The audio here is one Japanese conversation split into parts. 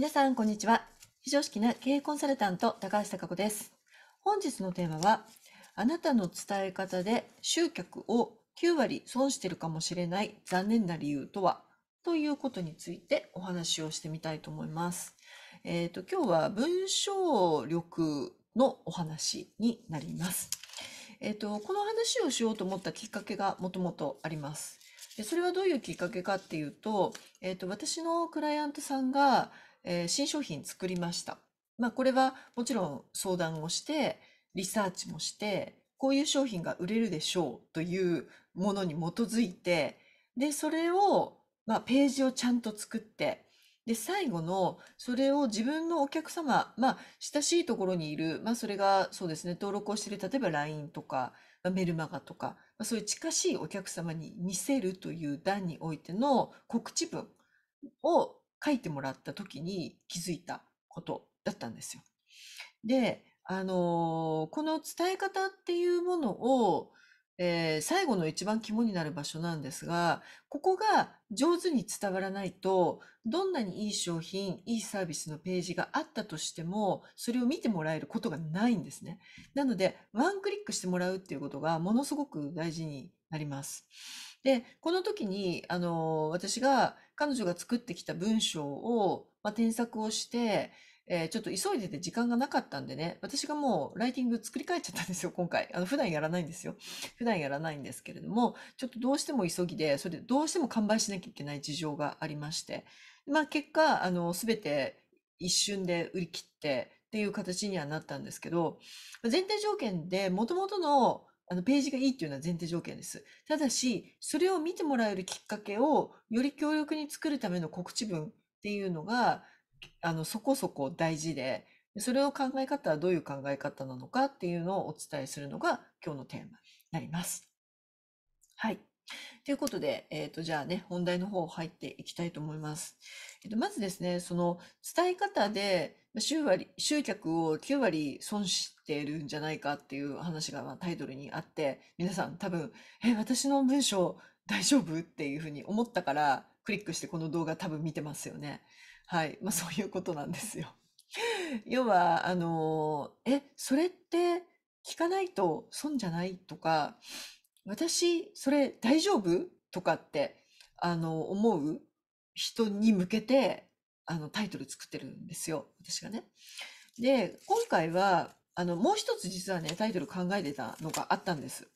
皆さん、こんにちは。非常識な経営コンサルタント、高橋貴子です。本日のテーマは、あなたの伝え方で集客を9割損してるかもしれない残念な理由とはということについてお話をしてみたいと思います。えっ、ー、と、今日は文章力のお話になります。えっ、ー、と、この話をしようと思ったきっかけがもともとあります。でそれはどういうきっかけかっていうと、えっ、ー、と、私のクライアントさんが、えー、新商品作りました。まあ、これはもちろん相談をして、リサーチもして、こういう商品が売れるでしょうというものに基づいて、で、それを、まあ、ページをちゃんと作って、で、最後の、それを自分のお客様、まあ、親しいところにいる、まあ、それが、そうですね、登録をしている、例えば LINE とか、まあ、メルマガとか、まあ、そういう近しいお客様に見せるという段においての告知文を書いてもらった時に気づいたことだったんですよ。で、あのこの伝え方っていうものを、えー、最後の一番肝になる場所なんですが、ここが上手に伝わらないと、どんなにいい商品、いいサービスのページがあったとしても、それを見てもらえることがないんですね。なので、ワンクリックしてもらうっていうことがものすごく大事になります。で、この時に、あの、私が、彼女が作ってきた文章を、まあ、添削をして、えー、ちょっと急いでて時間がなかったんでね、私がもうライティング作り変えちゃったんですよ、今回。あの、普段やらないんですよ。普段やらないんですけれども、ちょっとどうしても急ぎで、それでどうしても完売しなきゃいけない事情がありまして、まあ結果、あの、すべて一瞬で売り切ってっていう形にはなったんですけど、前提条件で、もともとのあの、ページがいいっていうのは前提条件です。ただし、それを見てもらえるきっかけをより強力に作るための告知文っていうのが、あの、そこそこ大事で、それを考え方はどういう考え方なのかっていうのをお伝えするのが今日のテーマになります。はい。ということで、えっ、ー、と、じゃあね、本題の方入っていきたいと思います。えっ、と、まずですね、その伝え方で集割、集客を9割損しているんじゃないかっていう話が、まあ、タイトルにあって、皆さん多分、え私の文章大丈夫っていうふうに思ったから、クリックしてこの動画多分見てますよね。はい。まあ、そういうことなんですよ。要は、あの、え、それって聞かないと損じゃないとか、私、それ大丈夫とかって、あの、思う人に向けて、あの、タイトル作ってるんですよ。私がね。で、今回は、あの、もう一つ実はね、タイトル考えてたのがあったんです。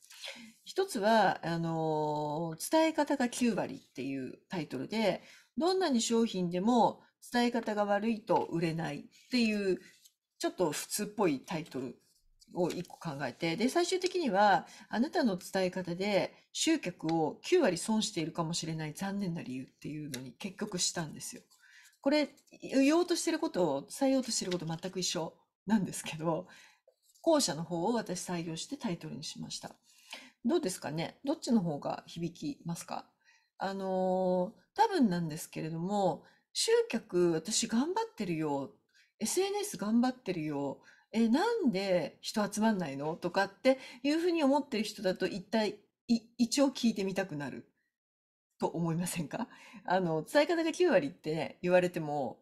一つは、あの、伝え方が9割っていうタイトルで、どんなに商品でも伝え方が悪いと売れないっていう、ちょっと普通っぽいタイトルを1個考えて、で、最終的には、あなたの伝え方で集客を9割損しているかもしれない残念な理由っていうのに結局したんですよ。これ、言おうとしてることを、伝えようとしてること全く一緒なんですけど、後者の方を私採用してタイトルにしました。どうですかねどっちの方が響きますかあのー、多分なんですけれども、集客私頑張ってるよ。SNS 頑張ってるよ。え、なんで人集まんないのとかっていうふうに思ってる人だと一体、い一応聞いてみたくなると思いませんかあの、伝え方が9割って言われても、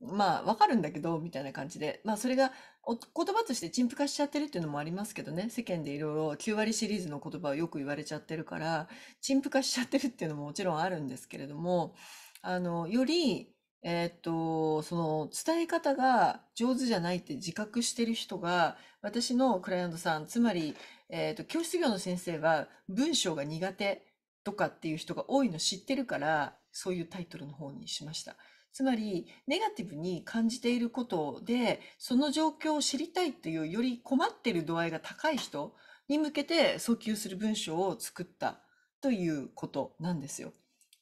まあ、わかるんだけど、みたいな感じで。まあ、それが、お言葉として陳腐化しちゃってるっていうのもありますけどね。世間でいろいろ9割シリーズの言葉をよく言われちゃってるから、陳腐化しちゃってるっていうのももちろんあるんですけれども、あの、より、えーっと、その伝え方が上手じゃないって自覚してる人が、私のクライアントさん、つまり、えーっと、教室業の先生は文章が苦手とかっていう人が多いの知ってるから、そういうタイトルの方にしました。つまり、ネガティブに感じていることで、その状況を知りたいという、より困ってる度合いが高い人に向けて訴求する文章を作ったということなんですよ。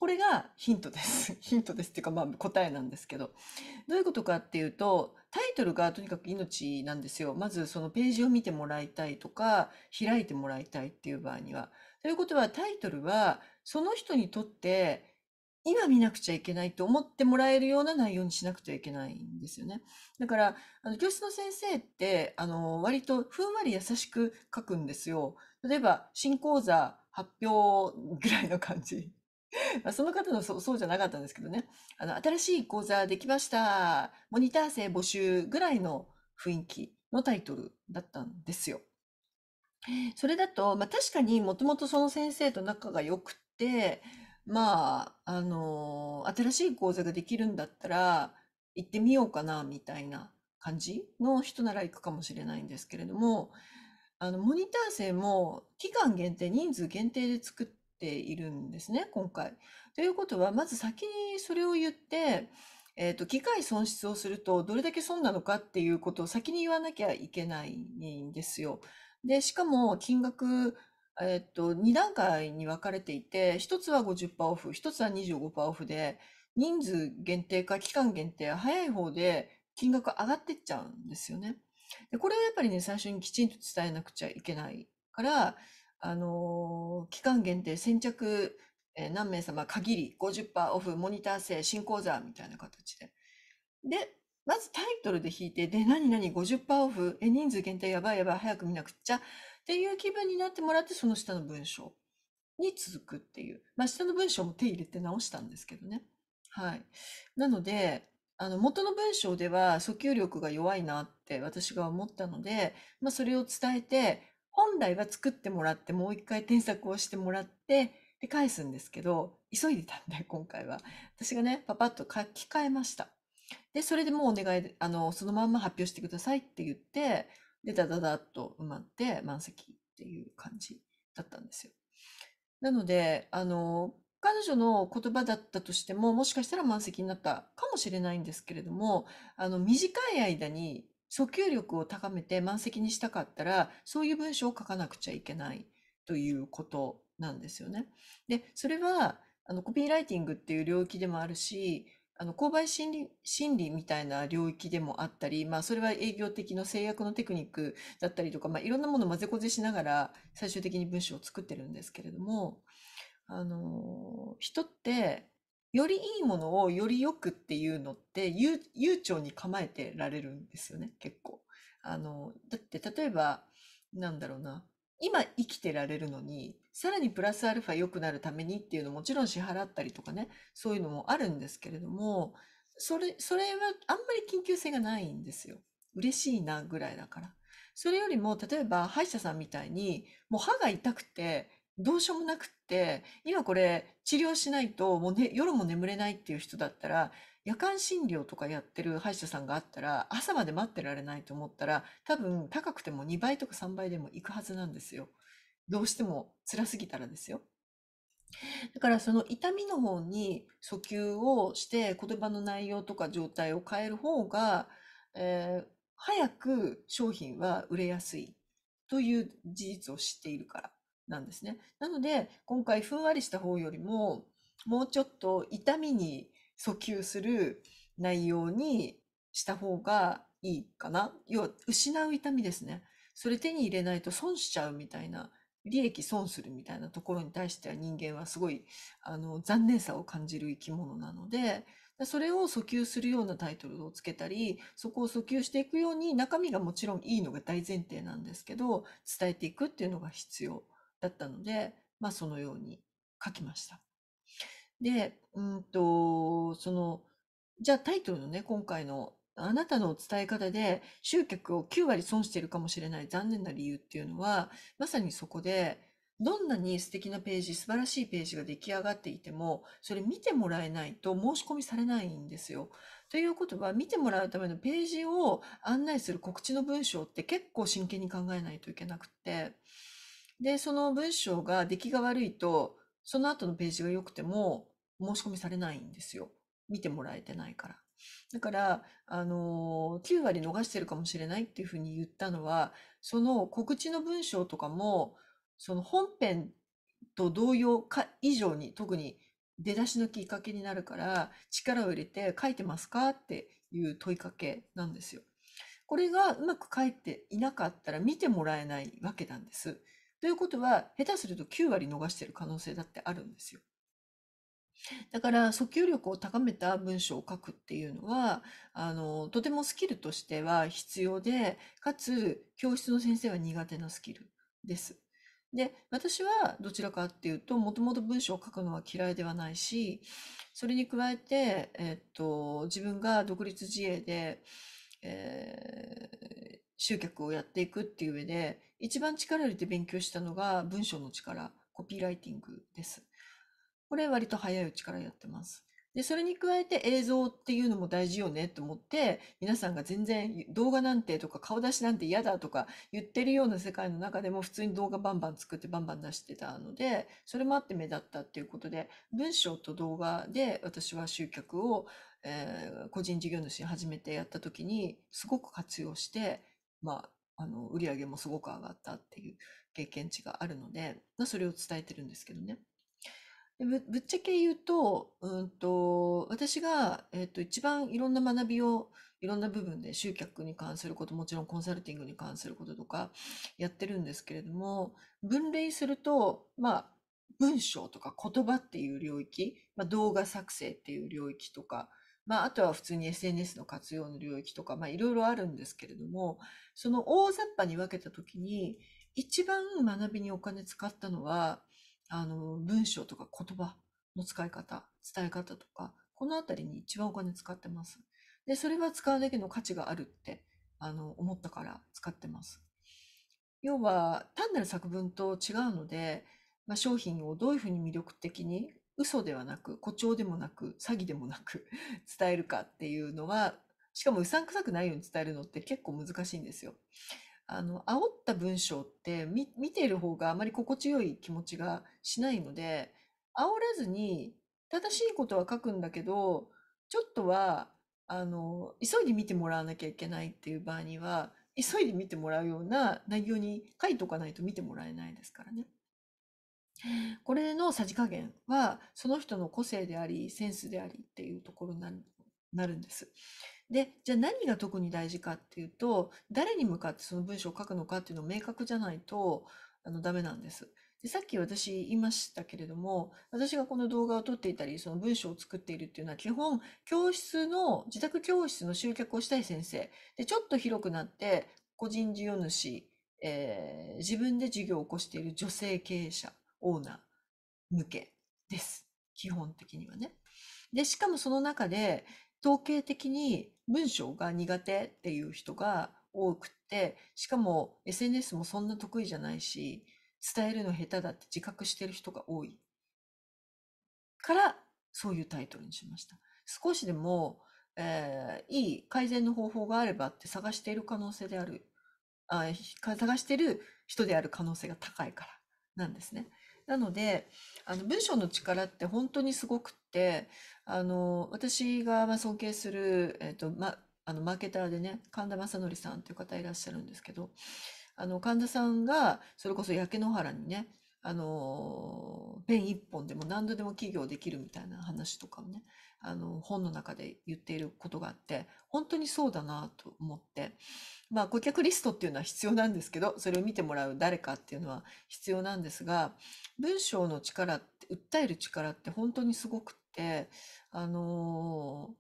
これがヒントです。ヒントですっていうか、まあ答えなんですけど。どういうことかっていうと、タイトルがとにかく命なんですよ。まずそのページを見てもらいたいとか、開いてもらいたいっていう場合には。ということはタイトルは、その人にとって、今見なくちゃいけないと思ってもらえるような内容にしなくてはいけないんですよね。だから、あの教室の先生って、あの、割とふんわり優しく書くんですよ。例えば、新講座発表ぐらいの感じまあ、その方のそそうじゃなかったんですけどね。あの、新しい講座できました。モニター生募集ぐらいの雰囲気のタイトルだったんですよ。それだと、まあ確かにもともとその先生と仲が良くて、まあ、あの新しい講座ができるんだったら行ってみようかな、みたいな感じの人なら行くかもしれないんですけれども、あの、モニター生も期間限定、人数限定で作っているんですね、今回。ということは、まず先にそれを言って、えー、と、機械損失をすると、どれだけ損なのかっていうことを先に言わなきゃいけないんですよ。で、しかも金額、えー、と、2段階に分かれていて、1つは50%オフ、1つは25%オフで、人数限定か期間限定、早い方で金額上がってっちゃうんですよね。でこれはやっぱりね、最初にきちんと伝えなくちゃいけないから、あの期間限定先着何名様限り50%オフモニター制新講座みたいな形で。で、まずタイトルで引いて、で、何々50%オフ、え、人数限定やばいやばい、早く見なくっちゃっていう気分になってもらって、その下の文章に続くっていう。まあ、下の文章も手入れて直したんですけどね。はい。なので、あの、元の文章では訴求力が弱いなって私が思ったので、まあ、それを伝えて、本来は作ってもらってもう一回添削をしてもらってで返すんですけど急いでたんで今回は私がねパパッと書き換えましたでそれでもうお願いあのそのまんま発表してくださいって言ってでダダダッと埋まって満席っていう感じだったんですよなのであの彼女の言葉だったとしてももしかしたら満席になったかもしれないんですけれどもあの短い間に訴求力を高めて満席にしたかったら、そういう文章を書かなくちゃいけないということなんですよね。で、それは、あの、コピーライティングっていう領域でもあるし、あの、購買心理、心理みたいな領域でもあったり、まあ、それは営業的の制約のテクニックだったりとか、まあ、いろんなものを混ぜこぜしながら、最終的に文章を作ってるんですけれども、あの、人って、よりいいものをより良くっていうのって悠長に構えてられるんですよね結構。あのだって例えばなんだろうな今生きてられるのにさらにプラスアルファ良くなるためにっていうのももちろん支払ったりとかねそういうのもあるんですけれどもそれそれはあんまり緊急性がないんですよ嬉しいなぐらいだから。それよりも例えば歯医者さんみたいにもう歯が痛くてどうしようもなくって、今これ治療しないともう、ね、夜も眠れないっていう人だったら、夜間診療とかやってる歯医者さんがあったら、朝まで待ってられないと思ったら、多分高くても2倍とか3倍でも行くはずなんですよ。どうしても辛すぎたらですよ。だからその痛みの方に訴求をして言葉の内容とか状態を変える方が、えー、早く商品は売れやすいという事実を知っているから。なんですね。なので、今回ふんわりした方よりも、もうちょっと痛みに訴求する内容にした方がいいかな。要は、失う痛みですね。それ手に入れないと損しちゃうみたいな、利益損するみたいなところに対しては人間はすごい、あの、残念さを感じる生き物なので、それを訴求するようなタイトルをつけたり、そこを訴求していくように中身がもちろんいいのが大前提なんですけど、伝えていくっていうのが必要だったので、まあそのように書きました。で、うんと、その、じゃあタイトルのね、今回のあなたの伝え方で集客を9割損しているかもしれない残念な理由っていうのは、まさにそこで、どんなに素敵なページ、素晴らしいページが出来上がっていても、それ見てもらえないと申し込みされないんですよ。ということは、見てもらうためのページを案内する告知の文章って結構真剣に考えないといけなくて、で、その文章が出来が悪いと、その後のページが良くても申し込みされないんですよ。見てもらえてないから。だから、あの、9割逃してるかもしれないっていうふうに言ったのは、その告知の文章とかも、その本編と同様か以上に特に出だしのきっかけになるから力を入れて書いてますかっていう問いかけなんですよ。これがうまく書いていなかったら見てもらえないわけなんです。ということは、下手すると9割逃している可能性だってあるんですよ。だから訴求力を高めた文章を書くっていうのはあのとてもスキルとしては必要でかつ教室の先生は苦手なスキルです。で私はどちらかっていうともともと文章を書くのは嫌いではないしそれに加えて、えっと、自分が独立自営で、え集客をやっていくっていう上で、一番力入れて勉強したのが文章の力、コピーライティングです。これ割と早いうちからやってます。で、それに加えて映像っていうのも大事よねと思って、皆さんが全然動画なんてとか顔出しなんて嫌だとか言ってるような世界の中でも普通に動画バンバン作ってバンバン出してたので、それもあって目立ったっていうことで、文章と動画で私は集客を、えー、個人事業主に始めてやった時にすごく活用して、まあ、あの、売り上げもすごく上がったっていう経験値があるので、まあ、それを伝えてるんですけどね。でぶぶっちゃけ言うと、うんと、私が、えっ、と、一番いろんな学びを、いろんな部分で集客に関すること、もちろんコンサルティングに関することとかやってるんですけれども、分類すると、まあ、文章とか言葉っていう領域、まあ、動画作成っていう領域とか、まあ、あとは普通に SNS の活用の領域とか、まあ、いろいろあるんですけれども、その大雑把に分けた時に、一番学びにお金使ったのは、あの、文章とか言葉の使い方、伝え方とか、この辺りに一番お金使ってます。で、それは使うだけの価値があるって、あの、思ったから使ってます。要は、単なる作文と違うので、まあ、商品をどういうふうに魅力的に嘘ではなく、誇張でもなく、詐欺でもなく 伝えるかっていうのは、しかもうさんくさくないように伝えるのって結構難しいんですよ。あの、煽った文章って見ている方があまり心地よい気持ちがしないので、煽らずに正しいことは書くんだけど、ちょっとは、あの、急いで見てもらわなきゃいけないっていう場合には、急いで見てもらうような内容に書いとかないと見てもらえないですからね。これのさじ加減はその人の個性でありセンスでありっていうところになるんです。でじゃあ何が特に大事かっていうと誰に向かってその文章を書くのかっていうのを明確じゃないとあのダメなんです。でさっき私言いましたけれども私がこの動画を撮っていたりその文章を作っているっていうのは基本教室の自宅教室の集客をしたい先生でちょっと広くなって個人事業主、えー、自分で事業を起こしている女性経営者オーナー向けです。基本的にはね。で、しかもその中で、統計的に文章が苦手っていう人が多くって、しかも SNS もそんな得意じゃないし、伝えるの下手だって自覚してる人が多い。から、そういうタイトルにしました。少しでも、えー、いい改善の方法があればって探している可能性である、あ探している人である可能性が高いからなんですね。なので、あの文章の力って本当にすごくって、あの、私がま尊敬する、えっ、ー、と、ま、あの、マーケターでね、神田正則さんという方いらっしゃるんですけど、あの、神田さんが、それこそ焼け野原にね、あの、ペン一本でも何度でも企業できるみたいな話とかをね、あの、本の中で言っていることがあって、本当にそうだなと思って、まあ、顧客リストっていうのは必要なんですけど、それを見てもらう誰かっていうのは必要なんですが、文章の力って、訴える力って本当にすごくって、あのー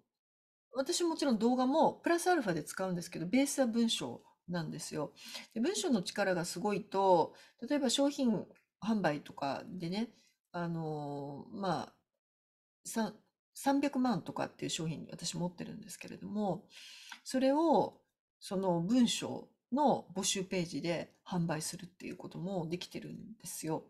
私もちろん動画もプラスアルファで使うんですけど、ベースは文章なんですよ。で文章の力がすごいと、例えば商品販売とかでね、あのー、まあ、300万とかっていう商品私持ってるんですけれどもそれをその文章の募集ページで販売するっていうこともできてるんですよ。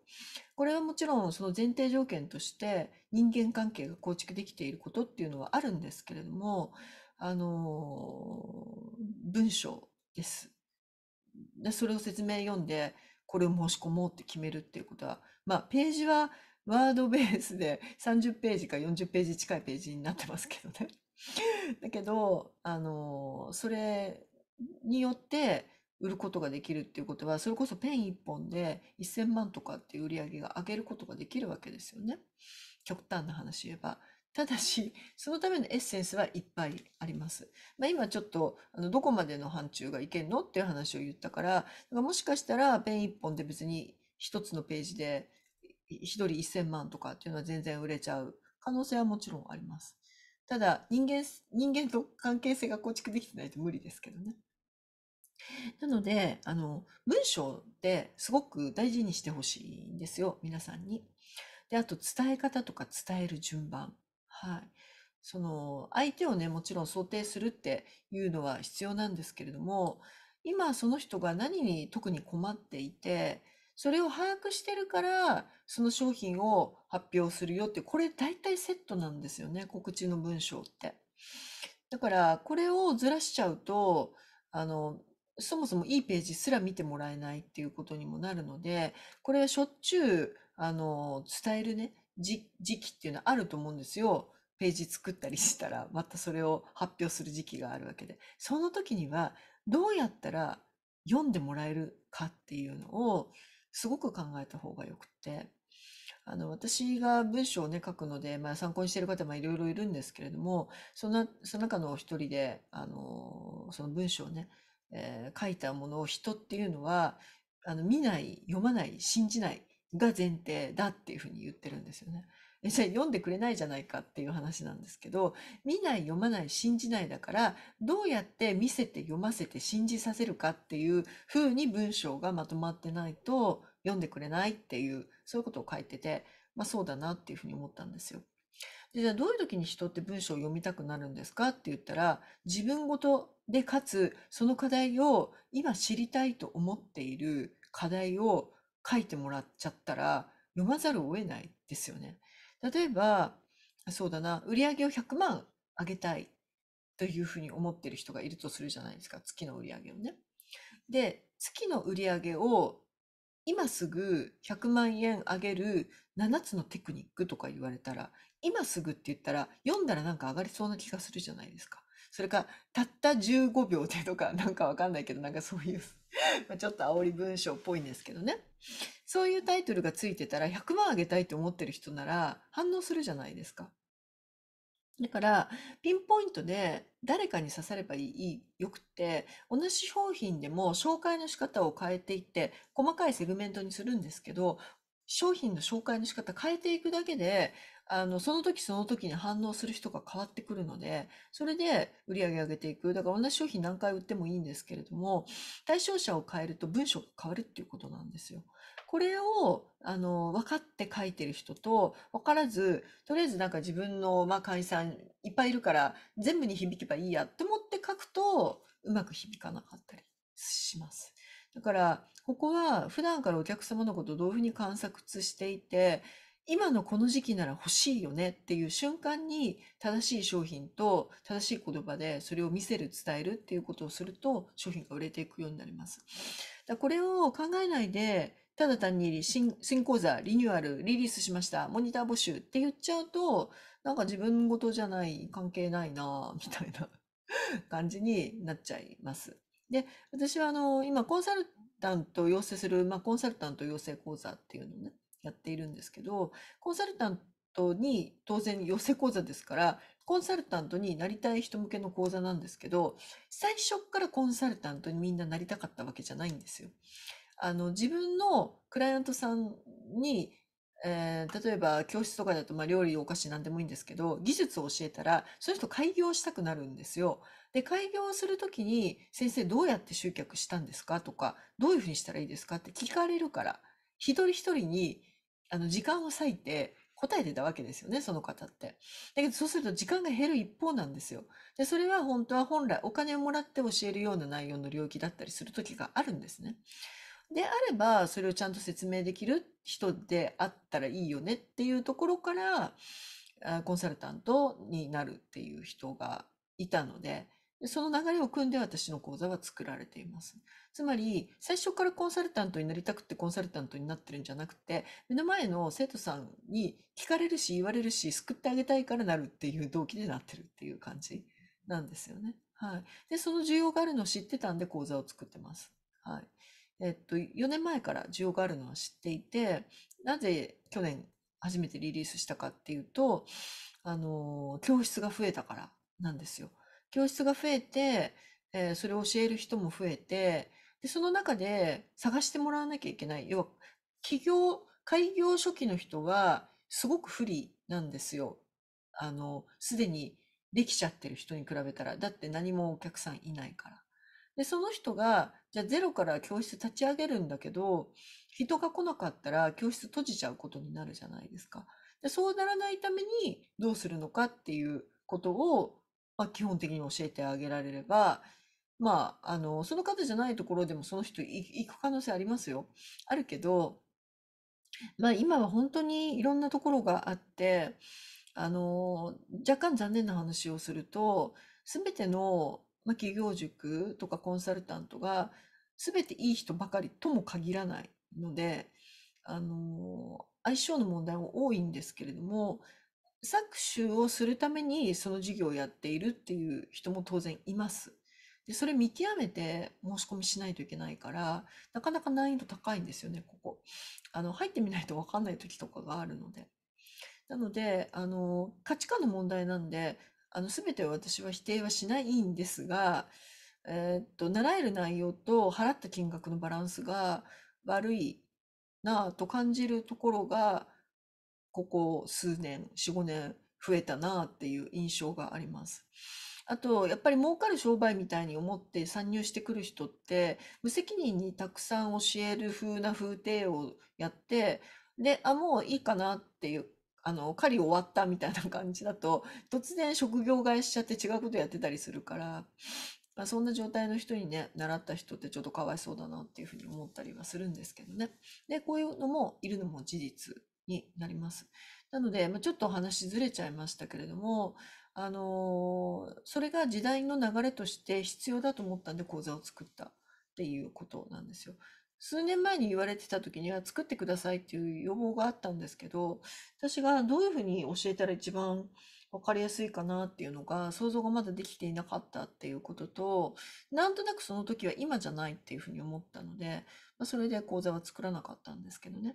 これはもちろんその前提条件として人間関係が構築できていることっていうのはあるんですけれどもあの文章です。でそれを説明読んでこれを申し込もうって決めるっていうことはまあページはワードベースで30ページか40ページ近いページになってますけどね。だけど、あの、それによって売ることができるっていうことは、それこそペン1本で1000万とかっていう売り上げが上げることができるわけですよね。極端な話言えば。ただし、そのためのエッセンスはいっぱいあります。まあ、今ちょっと、あのどこまでの範疇がいけんのっていう話を言ったから、もしかしたらペン1本で別に1つのページで1人1000万とかっていうのは全然売れちゃう可能性はもちろんあります。ただ人間、人間と関係性が構築できてないと無理ですけどね。なので、あの、文章ってすごく大事にしてほしいんですよ、皆さんに。で、あと伝え方とか伝える順番。はい。その、相手をね、もちろん想定するっていうのは必要なんですけれども、今その人が何に特に困っていて、それを把握してるから、その商品を発表するよって、これ大体セットなんですよね、告知の文章って。だから、これをずらしちゃうと、あの、そもそもいいページすら見てもらえないっていうことにもなるので、これはしょっちゅう、あの、伝えるね、時期っていうのはあると思うんですよ。ページ作ったりしたら、またそれを発表する時期があるわけで。その時には、どうやったら読んでもらえるかっていうのを、すごく考えた方がよくてあの私が文章をね書くので、まあ、参考にしてる方もいろいろいるんですけれどもそのその中のお一人であのその文章をね、えー、書いたものを人っていうのはあの見ない読まない信じないが前提だっていうふうに言ってるんですよね。えじゃあ読んでくれないじゃないかっていう話なんですけど見ない読まない信じないだからどうやって見せて読ませて信じさせるかっていうふうに文章がまとまってないと読んでくれないっていうそういうことを書いてて、まあ、そうだなっていうふうに思ったんですよ。でじゃあどういう時に人って文章を読みたくなるんですかって言ったら自分ごとでかつその課題を今知りたいと思っている課題を書いてもらっちゃったら読まざるを得ないですよね。例えば、そうだな、売上を100万上げたいというふうに思ってる人がいるとするじゃないですか、月の売上をね。で、月の売上を今すぐ100万円上げる7つのテクニックとか言われたら、今すぐって言ったら、読んだらなんか上がりそうな気がするじゃないですか。それか、たった15秒でとか、なんかわかんないけど、なんかそういう ちょっと煽り文章っぽいんですけどね。そういうタイトルがついてたら、100万あげたいと思ってる人なら、反応するじゃないですか。だから、ピンポイントで誰かに刺さればいい、よくって、同じ商品でも紹介の仕方を変えていって、細かいセグメントにするんですけど、商品の紹介の仕方変えていくだけで、あの、その時その時に反応する人が変わってくるので、それで売り上げ上げていく。だから同じ商品何回売ってもいいんですけれども、対象者を変えると文章が変わるっていうことなんですよ。これを、あの、分かって書いてる人と、分からず、とりあえずなんか自分の、まあ、会員さんいっぱいいるから、全部に響けばいいやって思って書くと、うまく響かなかったりします。だから、ここは普段からお客様のことをどういうふうに観察していて、今のこの時期なら欲しいよねっていう瞬間に正しい商品と正しい言葉でそれを見せる伝えるっていうことをすると商品が売れていくようになります。だこれを考えないでただ単に新新講座リニューアルリリースしましたモニター募集って言っちゃうとなんか自分事じゃない関係ないなみたいな 感じになっちゃいます。で私はあの今コンサルタント養成する、まあ、コンサルタント養成講座っていうのねやっているんですけどコンサルタントに当然寄せ講座ですからコンサルタントになりたい人向けの講座なんですけど最初からコンサルタントにみんななりたかったわけじゃないんですよ。あの自分のクライアントさんにえー、例えば教室とかだと、まあ、料理お菓子何でもいいんですけど技術を教えたらその人開業したくなるんですよ。で開業する時に「先生どうやって集客したんですか?」とか「どういうふうにしたらいいですか?」って聞かれるから一人一人にあの、時間を割いて答えてたわけですよね、その方って。だけど、そうすると時間が減る一方なんですよ。で、それは本当は本来お金をもらって教えるような内容の領域だったりする時があるんですね。であれば、それをちゃんと説明できる人であったらいいよねっていうところから、コンサルタントになるっていう人がいたので、その流れを組んで私の講座は作られています。つまり、最初からコンサルタントになりたくてコンサルタントになってるんじゃなくて、目の前の生徒さんに聞かれるし言われるし、救ってあげたいからなるっていう動機でなってるっていう感じなんですよね。はい。で、その需要があるのを知ってたんで講座を作ってます。はい。えっと、4年前から需要があるのは知っていて、なぜ去年初めてリリースしたかっていうと、あの、教室が増えたからなんですよ。教室が増えて、えー、それを教える人も増えて、で、その中で探してもらわなきゃいけない。要は、企業、開業初期の人がすごく不利なんですよ。あの、すでにできちゃってる人に比べたら。だって何もお客さんいないから。で、その人が、じゃあゼロから教室立ち上げるんだけど、人が来なかったら教室閉じちゃうことになるじゃないですか。でそうならないためにどうするのかっていうことをまあ、基本的に教えてあげられれば、まあ、あの、その方じゃないところでもその人行く可能性ありますよ。あるけど、まあ今は本当にいろんなところがあって、あの、若干残念な話をすると、すべての、まあ、企業塾とかコンサルタントが、すべていい人ばかりとも限らないので、あの、相性の問題も多いんですけれども、搾取をするためにその事業をやっているっていう人も当然います。で、それ見極めて申し込みしないといけないから、なかなか難易度高いんですよね、ここ。あの、入ってみないと分かんない時とかがあるので。なので、あの、価値観の問題なんで、あの、てを私は否定はしないんですが、えー、っと、習える内容と払った金額のバランスが悪いなぁと感じるところが、ここ数年、4、5年増えたなっていう印象があります。あと、やっぱり儲かる商売みたいに思って参入してくる人って、無責任にたくさん教える風な風景をやって、で、あ、もういいかなっていう、あの、狩り終わったみたいな感じだと、突然職業替えしちゃって違うことやってたりするから、まあ、そんな状態の人にね、習った人ってちょっとかわいそうだなっていうふうに思ったりはするんですけどね。で、こういうのもいるのも事実になります。なので、まあ、ちょっとお話ずれちゃいましたけれども、あのー、それが時代の流れとして必要だと思ったんで講座を作ったっていうことなんですよ。数年前に言われてた時には作ってくださいっていう要望があったんですけど、私がどういうふうに教えたら一番分かりやすいかなっていうのが想像がまだできていなかったっていうことと、なんとなくその時は今じゃないっていうふうに思ったので、まあ、それで講座は作らなかったんですけどね。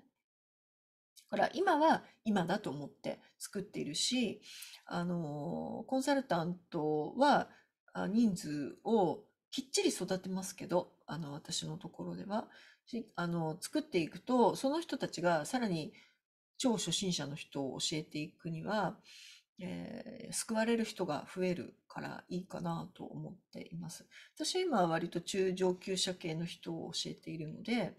から今は今だと思って作っているし、あのコンサルタントは人数をきっちり育てますけど、あの、私のところでは。あの、作っていくと、その人たちがさらに超初心者の人を教えていくには、えー、救われる人が増えるからいいかなと思っています。私は今は割と中上級者系の人を教えているので、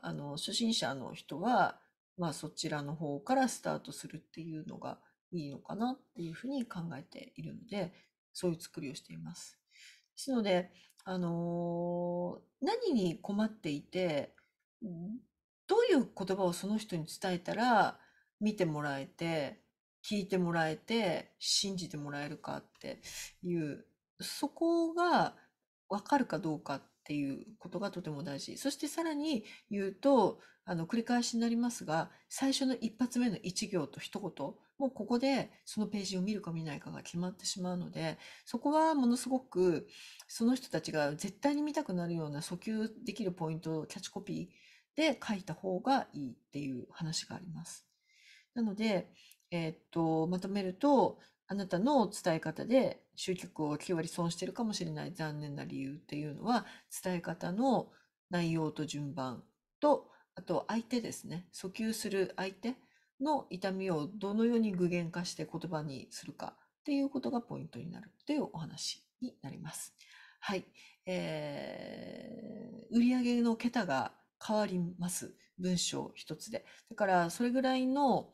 あの、初心者の人は、まあ、そちらの方からスタートするっていうのがいいのかなっていうふうに考えているので、そういう作りをしています。ですので、あのー、何に困っていて、どういう言葉をその人に伝えたら見てもらえて、聞いてもらえて、信じてもらえるかっていう、そこがわかるかどうかっていうことがとても大事。そしてさらに言うと、あの、繰り返しになりますが、最初の一発目の一行と一言、もうここでそのページを見るか見ないかが決まってしまうので、そこはものすごく、その人たちが絶対に見たくなるような訴求できるポイントをキャッチコピーで書いた方がいいっていう話があります。なので、えー、っと、まとめると、あなたの伝え方で集客を9割損してるかもしれない残念な理由っていうのは伝え方の内容と順番とあと相手ですね、訴求する相手の痛みをどのように具現化して言葉にするかっていうことがポイントになるっていうお話になります。はい。えー、売上の桁が変わります。文章一つで。だから、それぐらいの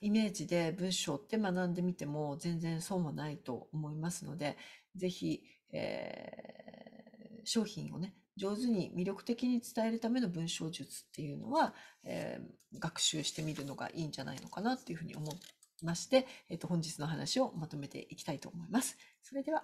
イメージで文章って学んでみても全然損はないと思いますので、ぜひ、えー、商品をね、上手に魅力的に伝えるための文章術っていうのは、えー、学習してみるのがいいんじゃないのかなっていうふうに思いまして、えー、と本日の話をまとめていきたいと思います。それでは